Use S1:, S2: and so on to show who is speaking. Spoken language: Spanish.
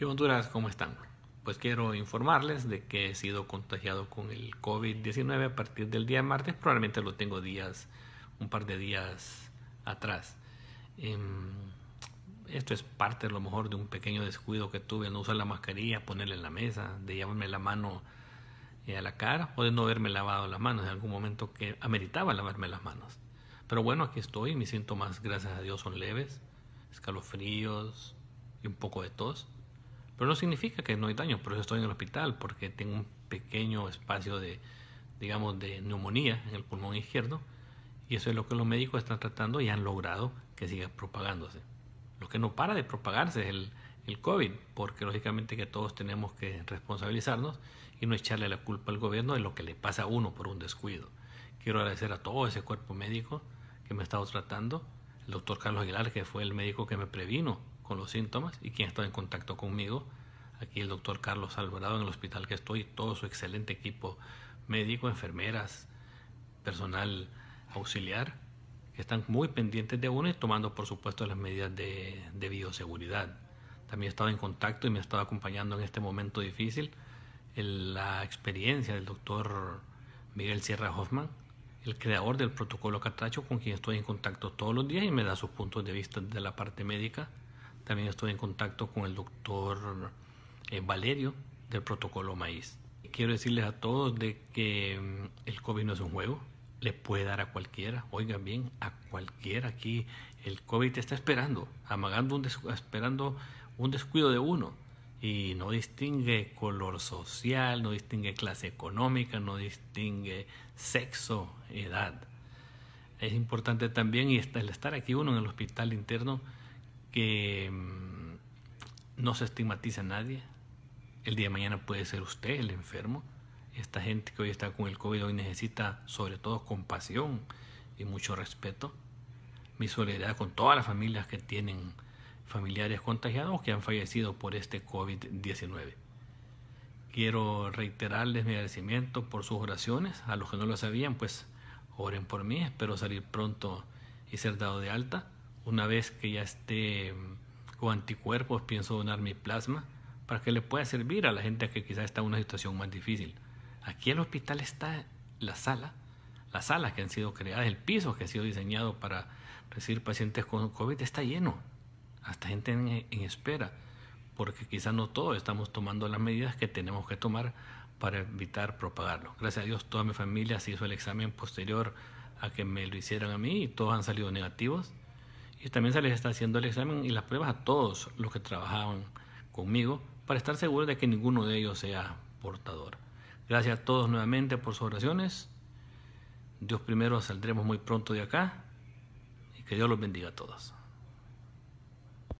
S1: ¿Qué Honduras? ¿Cómo están? Pues quiero informarles de que he sido contagiado con el COVID-19 a partir del día de martes. Probablemente lo tengo días, un par de días atrás. Em, esto es parte a lo mejor de un pequeño descuido que tuve, no usar la mascarilla, ponerle en la mesa, de llevarme la mano eh, a la cara o de no haberme lavado las manos en algún momento que ameritaba lavarme las manos. Pero bueno, aquí estoy, mis síntomas gracias a Dios son leves, escalofríos y un poco de tos pero no significa que no hay daño, por eso estoy en el hospital, porque tengo un pequeño espacio de, digamos, de neumonía en el pulmón izquierdo, y eso es lo que los médicos están tratando y han logrado que siga propagándose. Lo que no para de propagarse es el, el COVID, porque lógicamente que todos tenemos que responsabilizarnos y no echarle la culpa al gobierno de lo que le pasa a uno por un descuido. Quiero agradecer a todo ese cuerpo médico que me ha estado tratando, el doctor Carlos Aguilar, que fue el médico que me previno con los síntomas y quien está en contacto conmigo. Aquí el doctor Carlos Alvarado en el hospital que estoy, todo su excelente equipo médico, enfermeras, personal auxiliar, que están muy pendientes de uno y tomando por supuesto las medidas de, bioseguridad. También he estado en contacto y me ha estado acompañando en este momento difícil la experiencia del doctor Miguel Sierra Hoffman, el creador del protocolo Catracho, con quien estoy en contacto todos los días y me da sus puntos de vista de la parte médica. También estoy en contacto con el doctor eh, Valerio del protocolo maíz. Quiero decirles a todos de que mm, el COVID no es un juego, le puede dar a cualquiera, oigan bien, a cualquiera aquí. El COVID te está esperando, amagando un esperando un descuido de uno. Y no distingue color social, no distingue clase económica, no distingue sexo, edad. Es importante también, y el estar aquí uno en el hospital interno, que mm, no se estigmatiza a nadie. El día de mañana puede ser usted el enfermo. Esta gente que hoy está con el COVID hoy necesita sobre todo compasión y mucho respeto. Mi solidaridad con todas las familias que tienen familiares contagiados que han fallecido por este COVID-19. Quiero reiterarles mi agradecimiento por sus oraciones. A los que no lo sabían, pues oren por mí. Espero salir pronto y ser dado de alta una vez que ya esté mm, con anticuerpos, pienso donar mi plasma para que le pueda servir a la gente que quizás está en una situación más difícil. Aquí en el hospital está la sala, las salas que han sido creadas, el piso que ha sido diseñado para recibir pacientes con COVID está lleno, hasta gente en, espera, porque quizás no todos estamos tomando las medidas que tenemos que tomar para evitar propagarlo. Gracias a Dios toda mi familia se hizo el examen posterior a que me lo hicieran a mí y todos han salido negativos. Y también se les está haciendo el examen y las pruebas a todos los que trabajaban conmigo para estar seguros de que ninguno de ellos sea portador. Gracias a todos nuevamente por sus oraciones. Dios primero saldremos muy pronto de acá y que Dios los bendiga a todos.